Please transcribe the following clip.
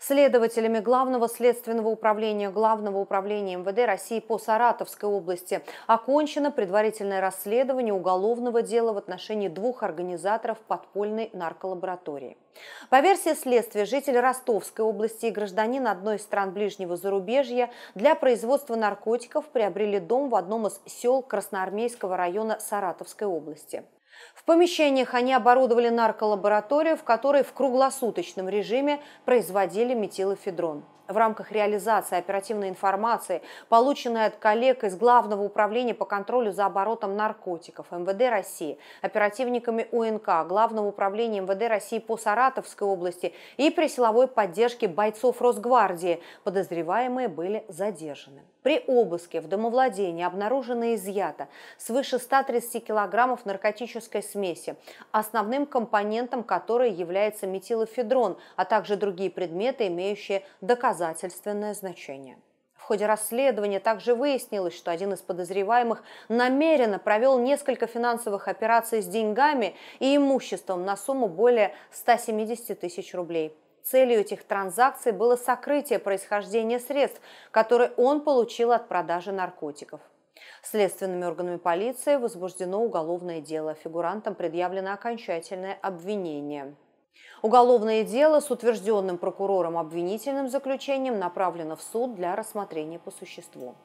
следователями Главного следственного управления Главного управления МВД России по Саратовской области. Окончено предварительное расследование уголовного дела в отношении двух организаторов подпольной нарколаборатории. По версии следствия, житель Ростовской области и гражданин одной из стран ближнего зарубежья для производства наркотиков приобрели дом в одном из сел Красноармейского района Саратовской области. В помещениях они оборудовали нарколабораторию, в которой в круглосуточном режиме производили метилофедрон. В рамках реализации оперативной информации, полученной от коллег из Главного управления по контролю за оборотом наркотиков МВД России, оперативниками УНК, Главного управления МВД России по Саратовской области и при силовой поддержке бойцов Росгвардии, подозреваемые были задержаны. При обыске в домовладении обнаружено и изъято свыше 130 килограммов наркотических органической смеси, основным компонентом которой является метилофедрон, а также другие предметы, имеющие доказательственное значение. В ходе расследования также выяснилось, что один из подозреваемых намеренно провел несколько финансовых операций с деньгами и имуществом на сумму более 170 тысяч рублей. Целью этих транзакций было сокрытие происхождения средств, которые он получил от продажи наркотиков. Следственными органами полиции возбуждено уголовное дело. Фигурантам предъявлено окончательное обвинение. Уголовное дело с утвержденным прокурором обвинительным заключением направлено в суд для рассмотрения по существу.